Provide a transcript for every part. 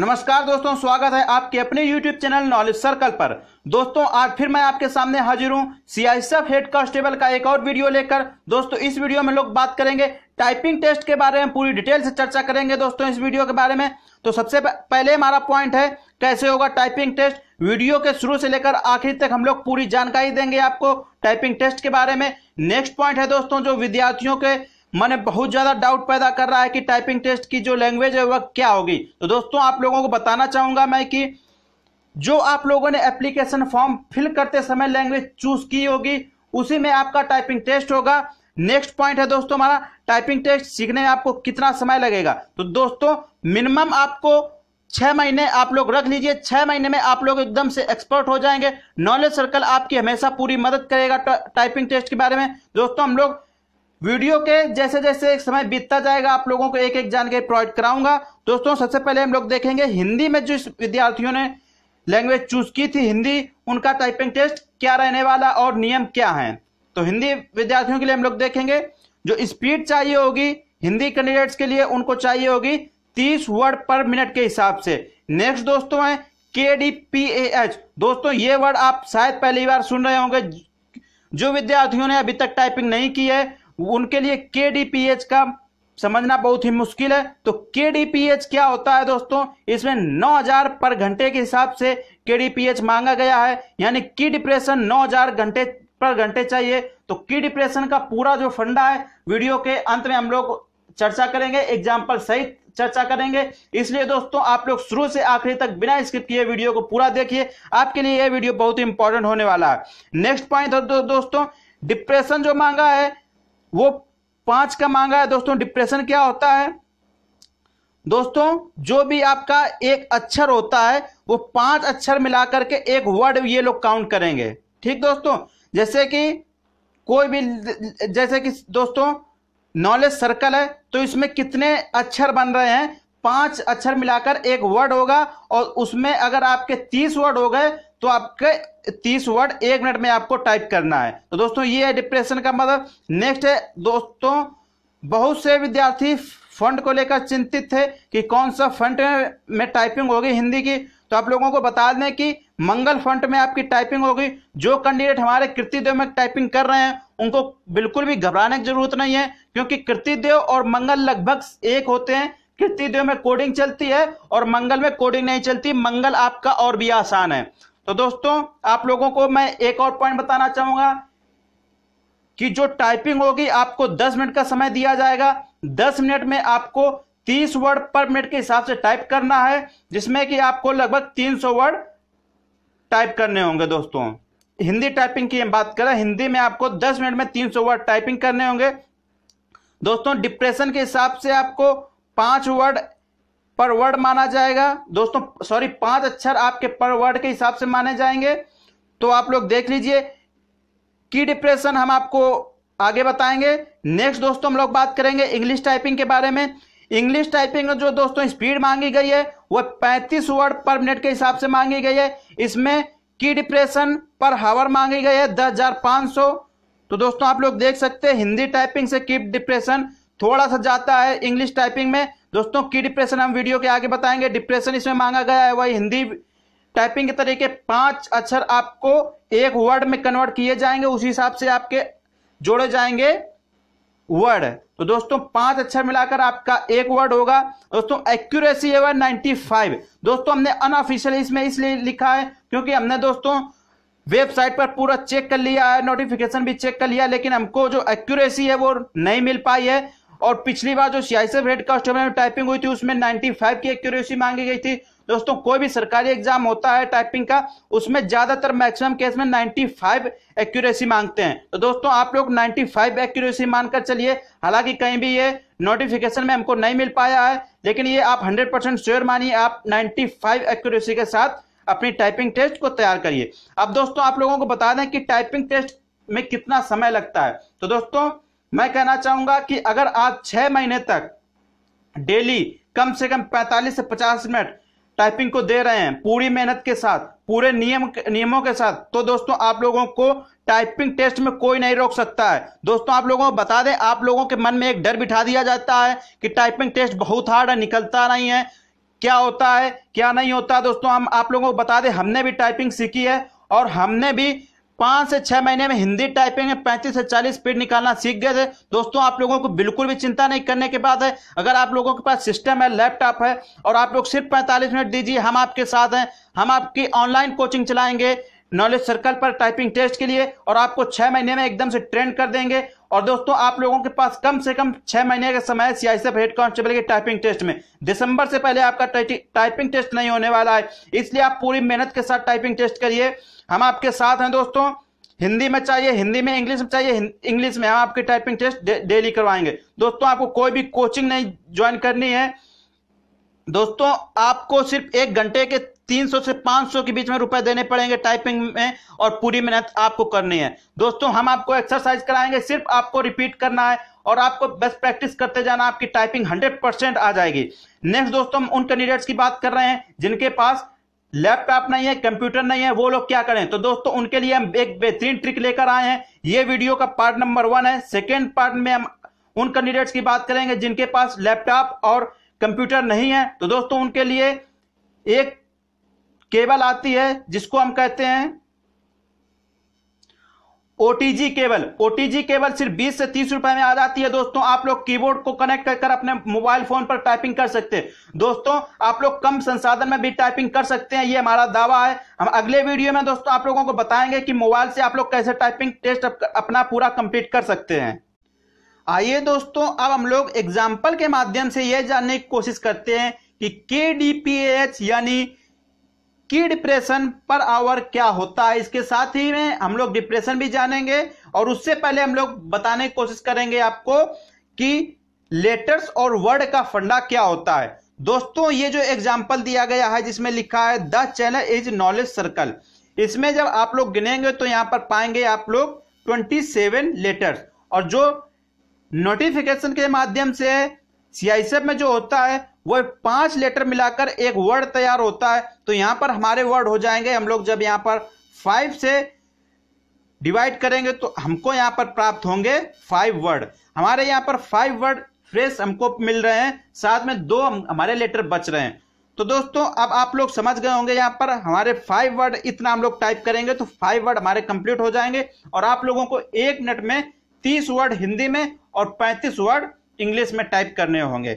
नमस्कार दोस्तों स्वागत है आपके अपने YouTube चैनल नॉलेज सर्कल पर दोस्तों आज फिर मैं आपके सामने हाजिर हूं सीआईएसएफ हेड कांस्टेबल का एक और वीडियो लेकर दोस्तों इस वीडियो में लोग बात करेंगे टाइपिंग टेस्ट के बारे में पूरी डिटेल से चर्चा करेंगे दोस्तों इस वीडियो के बारे में तो सबसे पहले हमारा पॉइंट है कैसे होगा टाइपिंग टेस्ट वीडियो के शुरू से लेकर आखिर तक हम लोग पूरी जानकारी देंगे आपको टाइपिंग टेस्ट के बारे में नेक्स्ट पॉइंट है दोस्तों जो विद्यार्थियों के मैंने बहुत ज़्यादा डाउट पैदा कर रहा है कि टाइपिंग टेस्ट की जो लैंग्वेज है वह क्या होगी तो दोस्तों आप लोगों को बताना चाहूंगा मैं कि जो आप लोगों ने एप्लीकेशन फॉर्म फिल करते समय लैंग्वेज चूज की होगी उसी में आपका टाइपिंग टेस्ट होगा नेक्स्ट पॉइंट है दोस्तों हमारा टाइपिंग टेस्ट सीखने में आपको कितना समय लगेगा तो दोस्तों मिनिमम आपको छह महीने आप लोग रख लीजिए छह महीने में आप लोग एकदम से एक्सपर्ट हो जाएंगे नॉलेज सर्कल आपकी हमेशा पूरी मदद करेगा टाइपिंग टेस्ट के बारे में दोस्तों हम लोग वीडियो के जैसे जैसे समय बीतता जाएगा आप लोगों को एक एक जानकारी प्रोवाइड कराऊंगा दोस्तों सबसे पहले हम लोग देखेंगे हिंदी में जिस विद्यार्थियों ने लैंग्वेज चूज की थी हिंदी उनका टाइपिंग टेस्ट क्या रहने वाला और नियम क्या है तो हिंदी विद्यार्थियों के लिए हम लोग देखेंगे जो स्पीड चाहिए होगी हिंदी कैंडिडेट्स के लिए उनको चाहिए होगी तीस वर्ड पर मिनट के हिसाब से नेक्स्ट दोस्तों है के डी पी ए एच दोस्तों ये वर्ड आप शायद पहली बार सुन रहे होंगे जो विद्यार्थियों ने अभी तक टाइपिंग नहीं की है उनके लिए के का समझना बहुत ही मुश्किल है तो के क्या होता है दोस्तों इसमें 9000 पर घंटे के हिसाब से के मांगा गया है यानी की डिप्रेशन 9000 घंटे पर घंटे चाहिए तो की डिप्रेशन का पूरा जो फंडा है वीडियो के अंत में हम लोग चर्चा करेंगे एग्जाम्पल सहित चर्चा करेंगे इसलिए दोस्तों आप लोग शुरू से आखिरी तक बिना स्किप किए वीडियो को पूरा देखिए आपके लिए यह वीडियो बहुत ही इंपॉर्टेंट होने वाला है नेक्स्ट पॉइंट दो, दोस्तों डिप्रेशन जो मांगा है वो पांच का मांगा है दोस्तों डिप्रेशन क्या होता है दोस्तों जो भी आपका एक अक्षर होता है वो पांच अक्षर मिलाकर के एक वर्ड ये लोग काउंट करेंगे ठीक दोस्तों जैसे कि कोई भी जैसे कि दोस्तों नॉलेज सर्कल है तो इसमें कितने अक्षर बन रहे हैं पांच अक्षर मिलाकर एक वर्ड होगा और उसमें अगर आपके तीस वर्ड हो गए तो आपके तीस वर्ड एक मिनट में आपको टाइप करना है तो दोस्तों ये है डिप्रेशन का मतलब नेक्स्ट है दोस्तों बहुत से विद्यार्थी फंड को लेकर चिंतित थे कि कौन सा फंड में टाइपिंग होगी हिंदी की तो आप लोगों को बता दें कि मंगल फंड में आपकी टाइपिंग होगी जो कैंडिडेट हमारे कृतिदेव में टाइपिंग कर रहे हैं उनको बिल्कुल भी घबराने की जरूरत नहीं है क्योंकि कृतिदेव और मंगल लगभग एक होते हैं कृतिदेव में कोडिंग चलती है और मंगल में कोडिंग नहीं चलती मंगल आपका और भी आसान है तो दोस्तों आप लोगों को मैं एक और पॉइंट बताना चाहूंगा कि जो टाइपिंग होगी आपको 10 मिनट का समय दिया जाएगा 10 मिनट में आपको 30 वर्ड पर मिनट के हिसाब से टाइप करना है जिसमें कि आपको लगभग 300 वर्ड टाइप करने होंगे दोस्तों हिंदी टाइपिंग की हम बात करें हिंदी में आपको 10 मिनट में 300 वर्ड टाइपिंग करने होंगे दोस्तों डिप्रेशन के हिसाब से आपको पांच वर्ड पर वर्ड माना जाएगा दोस्तों सॉरी पांच अक्षर आपके पर वर्ड के हिसाब से माने जाएंगे तो आप लोग देख लीजिए की डिप्रेशन हम आपको आगे बताएंगे नेक्स्ट दोस्तों हम लोग बात करेंगे इंग्लिश टाइपिंग के बारे में इंग्लिश टाइपिंग में जो दोस्तों स्पीड मांगी गई है वह पैंतीस वर्ड पर मिनट के हिसाब से मांगी गई है इसमें की डिप्रेशन पर हावर मांगी गई है दस तो दोस्तों आप लोग देख सकते हैं हिंदी टाइपिंग से की डिप्रेशन थोड़ा सा जाता है इंग्लिश टाइपिंग में दोस्तों की डिप्रेशन हम वीडियो के आगे बताएंगे डिप्रेशन इसमें मांगा गया है वही हिंदी टाइपिंग के तरीके पांच अक्षर आपको एक वर्ड में कन्वर्ट किए जाएंगे उसी हिसाब से आपके जोड़े जाएंगे वर्ड तो दोस्तों पांच अक्षर मिलाकर आपका एक वर्ड होगा दोस्तों एक्यूरेसी है नाइनटी फाइव दोस्तों हमने अनऑफिशियल इसमें इसलिए लिखा है क्योंकि हमने दोस्तों वेबसाइट पर पूरा चेक कर लिया है नोटिफिकेशन भी चेक कर लिया लेकिन हमको जो एक्यूरेसी है वो नहीं मिल पाई है और पिछली बार जो सियासत हेड कास्टर में टाइपिंग हुई थी उसमें 95 की एक्यूरेसी मांगी गई थी दोस्तों कोई भी सरकारी एग्जाम होता है टाइपिंग का उसमें ज्यादातर मैक्सिमम केस में 95 एक्यूरेसी मांगते हैं तो दोस्तों आप लोग 95 एक्यूरेसी मानकर चलिए हालांकि कहीं भी ये नोटिफिकेशन में हमको नहीं मिल पाया है लेकिन ये आप 100 परसेंट श्योर मानिए आप 95 एक्यूरेसी के साथ अपनी टाइपिंग टेस्ट को तैयार करिए अब दोस्तों आप लोगों को बता दें कि टाइपिंग टेस्ट में कितना समय लगता है तो दोस्तों मैं कहना चाहूंगा कि अगर आप छह महीने तक डेली कम से कम 45 से 50 मिनट टाइपिंग को दे रहे हैं पूरी मेहनत के साथ पूरे नियम नियमों के साथ तो दोस्तों आप लोगों को टाइपिंग टेस्ट में कोई नहीं रोक सकता है दोस्तों आप लोगों को बता दें आप लोगों के मन में एक डर बिठा दिया जाता है कि टाइपिंग टेस्ट बहुत हार्ड है निकलता नहीं है क्या होता है क्या नहीं होता दोस्तों हम आप लोगों को बता दें हमने भी टाइपिंग सीखी है और हमने भी पांच से छह महीने में हिंदी टाइपिंग में पैंतीस से चालीस स्पीड निकालना सीख गए थे दोस्तों आप लोगों को बिल्कुल भी चिंता नहीं करने के बाद है अगर आप लोगों के पास सिस्टम है लैपटॉप है और आप लोग सिर्फ पैंतालीस मिनट दीजिए हम आपके साथ हैं हम आपकी ऑनलाइन कोचिंग चलाएंगे नॉलेज सर्कल पर टाइपिंग टेस्ट के लिए और आपको छह महीने में एकदम से ट्रेंड कर देंगे और दोस्तों आप लोगों के पास कम से कम छह महीने का समय सीआईएसएफ हेड कांस्टेबल के टाइपिंग टेस्ट में दिसंबर से पहले आपका टाइपिंग टेस्ट नहीं होने वाला है इसलिए आप पूरी मेहनत के साथ टाइपिंग टेस्ट करिए हम आपके साथ हैं दोस्तों हिंदी में चाहिए हिंदी में इंग्लिश में चाहिए इंग्लिश में हम आपके टाइपिंग टेस्ट डेली करवाएंगे दोस्तों आपको कोई भी कोचिंग नहीं ज्वाइन करनी है दोस्तों आपको सिर्फ एक घंटे के 300 से 500 के बीच में रुपए देने पड़ेंगे टाइपिंग में और पूरी मेहनत आपको करनी है दोस्तों हम आपको एक्सरसाइज कराएंगे सिर्फ आपको रिपीट करना है और आपको बेस्ट प्रैक्टिस करते जाना आपकी टाइपिंग 100 परसेंट आ जाएगी नेक्स्ट दोस्तों हम उन कैंडिडेट्स की बात कर रहे हैं जिनके पास लैपटॉप नहीं है कंप्यूटर नहीं है वो लोग क्या करें तो दोस्तों उनके लिए हम एक बेहतरीन ट्रिक लेकर आए हैं ये वीडियो का पार्ट नंबर वन है सेकेंड पार्ट में हम उन कैंडिडेट्स की बात करेंगे जिनके पास लैपटॉप और कंप्यूटर नहीं है तो दोस्तों उनके लिए एक केबल आती है जिसको हम कहते हैं ओटीजी केबल ओटीजी केबल सिर्फ 20 से 30 रुपए में आ जाती है दोस्तों आप लोग कीबोर्ड को कनेक्ट कर, कर अपने मोबाइल फोन पर टाइपिंग कर सकते हैं दोस्तों आप लोग कम संसाधन में भी टाइपिंग कर सकते हैं ये हमारा दावा है हम अगले वीडियो में दोस्तों आप लोगों को बताएंगे कि मोबाइल से आप लोग कैसे टाइपिंग टेस्ट अपना पूरा कंप्लीट कर सकते हैं आइए दोस्तों अब हम लोग एग्जाम्पल के माध्यम से यह जानने की कोशिश करते हैं कि के यानी कि डिप्रेशन पर आवर क्या होता है इसके साथ ही में हम लोग डिप्रेशन भी जानेंगे और उससे पहले हम लोग बताने की कोशिश करेंगे आपको कि लेटर्स और वर्ड का फंडा क्या होता है दोस्तों ये जो एग्जाम्पल दिया गया है जिसमें लिखा है the channel is knowledge circle इसमें जब आप लोग गिनेंगे तो यहां पर पाएंगे आप लोग ट्वेंटी सेवन लेटर्स और जो नोटिफिकेशन के माध्यम से सीआईएसएफ में जो होता है वह पांच लेटर मिलाकर एक वर्ड तैयार होता है तो यहां पर हमारे वर्ड हो जाएंगे हम लोग जब यहां पर फाइव से डिवाइड करेंगे तो हमको यहां पर प्राप्त होंगे फाइव वर्ड हमारे यहां पर फाइव वर्ड फ्रेश हमको मिल रहे हैं साथ में दो हम, हमारे लेटर बच रहे हैं तो दोस्तों अब आप लोग समझ गए होंगे यहाँ पर हमारे फाइव वर्ड इतना हम लोग टाइप करेंगे तो फाइव वर्ड हमारे कंप्लीट हो जाएंगे और आप लोगों को एक मिनट में तीस वर्ड हिंदी में और पैंतीस वर्ड इंग्लिश में टाइप करने होंगे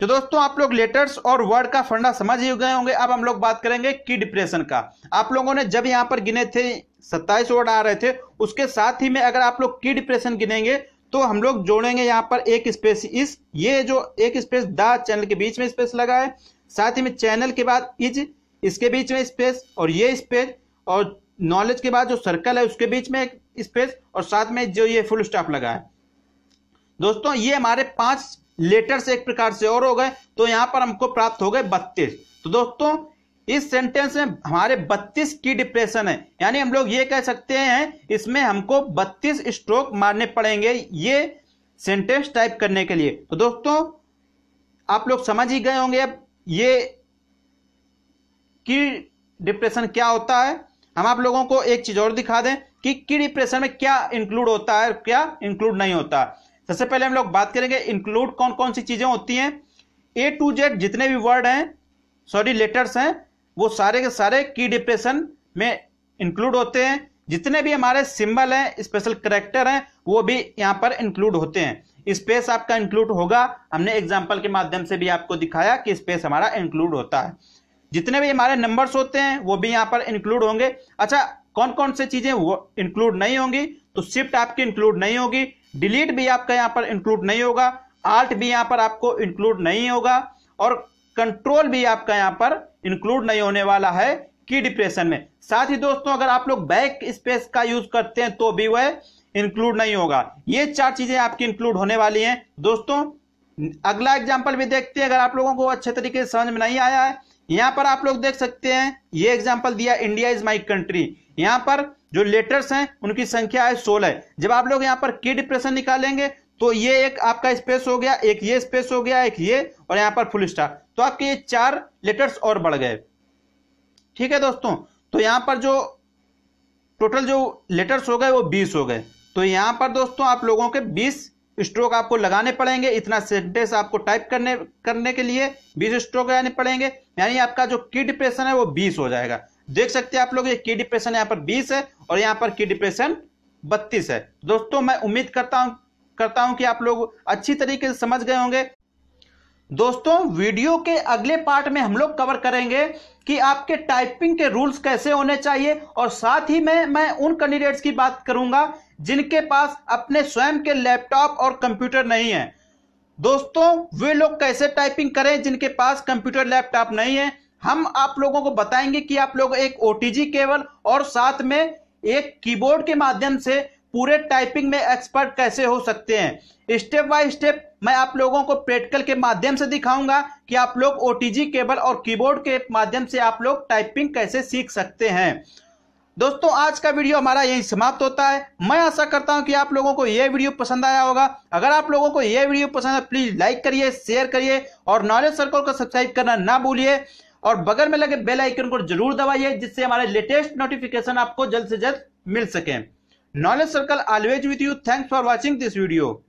तो दोस्तों आप लोग लेटर्स और वर्ड का फंडा समझ ही गए होंगे अब हम लोग बात करेंगे की डिप्रेशन का आप लोगों ने जब यहाँ पर गिने थे सत्ताईस वर्ड आ रहे थे उसके साथ ही में अगर आप लोग की डिप्रेशन गिनेंगे तो हम लोग जोड़ेंगे यहाँ पर एक स्पेस इस ये जो एक स्पेस द चैनल के बीच में स्पेस लगा है साथ ही में चैनल के बाद इज इसके बीच में स्पेस और ये स्पेस और नॉलेज के बाद जो सर्कल है उसके बीच में स्पेस और साथ में जो ये फुल स्टॉप लगा है दोस्तों ये हमारे पांच लेटर से एक प्रकार से और हो गए तो यहां पर हमको प्राप्त हो गए बत्तीस तो दोस्तों इस सेंटेंस में हमारे 32 की डिप्रेशन है यानी हम लोग ये कह सकते हैं इसमें हमको 32 स्ट्रोक मारने पड़ेंगे ये सेंटेंस टाइप करने के लिए तो दोस्तों आप लोग समझ ही गए होंगे अब ये की डिप्रेशन क्या होता है हम आप लोगों को एक चीज और दिखा दें कि की डिप्रेशन में क्या इंक्लूड होता है क्या इंक्लूड नहीं होता है सबसे पहले हम लोग बात करेंगे इंक्लूड कौन कौन सी चीजें होती हैं ए टू जेड जितने भी वर्ड हैं सॉरी लेटर्स हैं वो सारे के सारे की डिप्रेशन में इंक्लूड होते हैं जितने भी हमारे सिंबल हैं स्पेशल करेक्टर हैं वो भी यहाँ पर इंक्लूड होते हैं स्पेस आपका इंक्लूड होगा हमने एग्जाम्पल के माध्यम से भी आपको दिखाया कि स्पेस हमारा इंक्लूड होता है जितने भी हमारे नंबर्स होते हैं वो भी यहाँ पर इंक्लूड होंगे अच्छा कौन कौन से चीज़ें वो इंक्लूड नहीं होंगी तो शिफ्ट आपकी इंक्लूड नहीं होगी डिलीट भी आपका यहाँ पर इंक्लूड नहीं होगा आल्ट भी यहाँ पर आपको इंक्लूड नहीं होगा और कंट्रोल भी आपका यहाँ पर इंक्लूड नहीं होने वाला है की डिप्रेशन में साथ ही दोस्तों अगर आप लोग बैक स्पेस का यूज करते हैं तो भी वह इंक्लूड नहीं होगा ये चार चीजें आपकी इंक्लूड होने वाली हैं दोस्तों अगला एग्जाम्पल भी देखते हैं अगर आप लोगों को अच्छे तरीके से समझ में नहीं आया है यहां पर आप लोग देख सकते हैं ये एग्जाम्पल दिया इंडिया इज माई कंट्री यहाँ पर जो लेटर्स हैं उनकी संख्या है सोलह जब आप लोग यहाँ पर की डिप्रेशन निकालेंगे तो ये एक आपका स्पेस हो गया एक ये स्पेस हो गया एक ये और यहाँ पर फुल स्टार तो आपके ये चार लेटर्स और बढ़ गए ठीक है दोस्तों तो यहाँ पर जो टोटल जो लेटर्स हो गए वो बीस हो गए तो यहाँ पर दोस्तों आप लोगों के बीस स्ट्रोक आपको लगाने पड़ेंगे इतना सेंटेंस आपको टाइप करने करने के लिए बीस स्ट्रोक लगाने पड़ेंगे यानी आपका जो की डिप्रेशन है वो बीस हो जाएगा देख सकते हैं आप लोग ये की डिप्रेशन यहाँ पर बीस है और यहाँ पर की डिप्रेशन बत्तीस है दोस्तों मैं उम्मीद करता हूँ करता हूँ कि आप लोग अच्छी तरीके से समझ गए होंगे दोस्तों वीडियो के अगले पार्ट में हम लोग कवर करेंगे कि आपके टाइपिंग के रूल्स कैसे होने चाहिए और साथ ही में मैं उन कैंडिडेट्स की बात करूंगा जिनके पास अपने स्वयं के लैपटॉप और कंप्यूटर नहीं है दोस्तों वे लोग कैसे टाइपिंग करें जिनके पास कंप्यूटर लैपटॉप नहीं है हम आप लोगों को बताएंगे कि आप लोग एक ओटीजी केबल और साथ में एक कीबोर्ड के माध्यम से पूरे टाइपिंग में एक्सपर्ट कैसे हो सकते हैं स्टेप बाय स्टेप मैं आप लोगों को प्रैक्टिकल के माध्यम से दिखाऊंगा कि आप लोग ओटीजी केबल और कीबोर्ड के माध्यम से आप लोग टाइपिंग कैसे सीख सकते हैं दोस्तों आज का वीडियो हमारा यही समाप्त होता है मैं आशा करता हूं कि आप लोगों को यह वीडियो पसंद आया होगा अगर आप लोगों को यह वीडियो पसंद है प्लीज लाइक करिए शेयर करिए और नॉलेज सर्कल को सब्सक्राइब करना ना भूलिए और बगल में लगे बेल आइकन को जरूर दबाइए जिससे हमारे लेटेस्ट नोटिफिकेशन आपको जल्द से जल्द मिल सके knowledge circle always with you thanks for watching this video